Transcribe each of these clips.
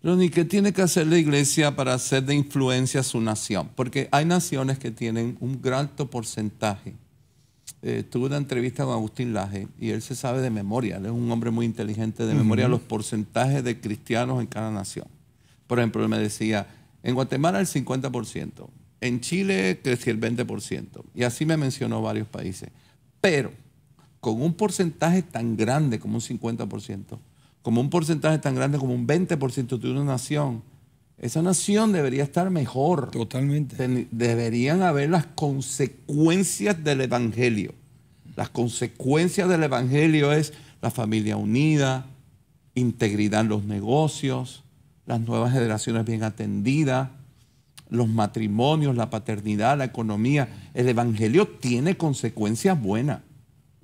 Ronnie, ¿qué tiene que hacer la iglesia para hacer de influencia su nación? Porque hay naciones que tienen un gran porcentaje. Estuve eh, tuve una entrevista con Agustín Laje y él se sabe de memoria, él es un hombre muy inteligente de memoria los porcentajes de cristianos en cada nación. Por ejemplo, él me decía, en Guatemala el 50%, en Chile creció el 20%, y así me mencionó varios países. Pero con un porcentaje tan grande como un 50%, como un porcentaje tan grande como un 20% de una nación, esa nación debería estar mejor. Totalmente. Deberían haber las consecuencias del Evangelio. Las consecuencias del Evangelio es la familia unida, integridad en los negocios, las nuevas generaciones bien atendidas, los matrimonios, la paternidad, la economía. El Evangelio tiene consecuencias buenas,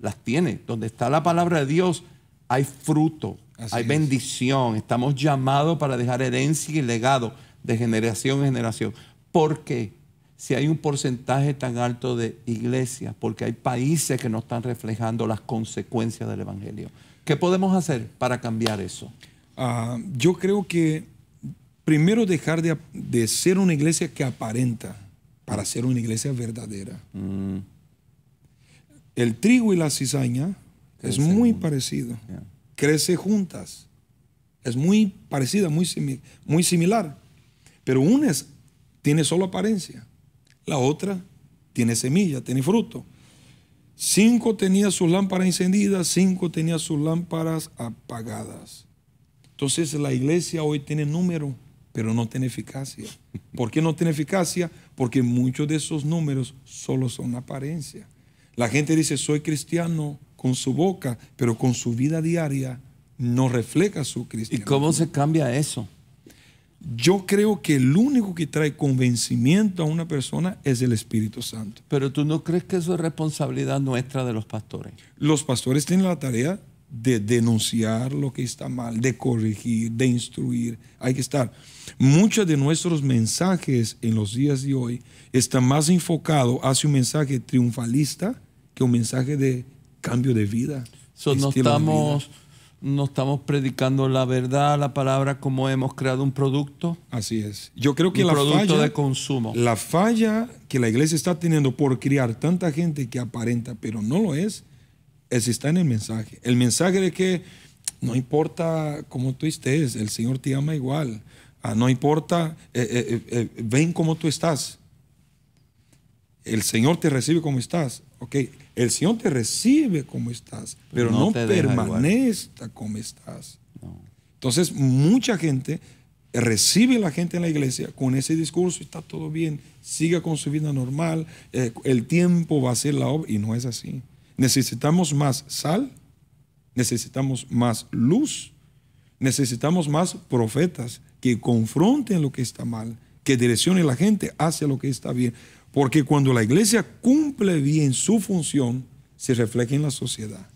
las tiene. Donde está la palabra de Dios hay fruto, hay bendición. Estamos llamados para dejar herencia y legado de generación en generación. porque Si hay un porcentaje tan alto de iglesias, porque hay países que no están reflejando las consecuencias del Evangelio. ¿Qué podemos hacer para cambiar eso? Ah, yo creo que primero dejar de, ser una iglesia que aparenta para ser una iglesia verdadera. Mm. El trigo y la cizaña es muy parecido. Crece juntas. Es muy parecida, muy, muy similar. Pero una tiene solo apariencia. La otra tiene semilla, tiene fruto. Cinco tenía sus lámparas encendidas, cinco tenía sus lámparas apagadas. Entonces la iglesia hoy tiene número, pero no tiene eficacia. ¿Por qué no tiene eficacia? Porque muchos de esos números solo son apariencia. La gente dice, soy cristiano, con su boca, pero con su vida diaria no refleja su cristianismo. ¿Y cómo se cambia eso? Yo creo que el único que trae convencimiento a una persona es el Espíritu Santo. Pero tú no crees que eso es responsabilidad nuestra de los pastores. Los pastores tienen la tarea de denunciar lo que está mal, de corregir, de instruir. Hay que estar. Muchos de nuestros mensajes en los días de hoy están más enfocados hacia un mensaje triunfalista que un mensaje de cambio de vida. no, estamos, predicando la verdad, la palabra, como hemos creado un producto. Así es. Yo creo que un la producto de consumo. La falla que la iglesia está teniendo por criar tanta gente que aparenta, pero no lo es, es está en el mensaje. El mensaje de que no importa cómo tú estés, el Señor te ama igual. Ah, no importa, eh, eh, eh, ven cómo tú estás. El Señor te recibe como estás. Ok, el Señor te recibe como estás, pues pero no, permanezca como estás. Entonces, mucha gente recibe a la gente en la iglesia con ese discurso, está todo bien, siga con su vida normal, eh, el tiempo va a ser la obra, y no es así. Necesitamos más sal, necesitamos más luz, necesitamos más profetas que confronten lo que está mal, que direccionen a la gente hacia lo que está bien. Porque cuando la iglesia cumple bien su función, se refleja en la sociedad.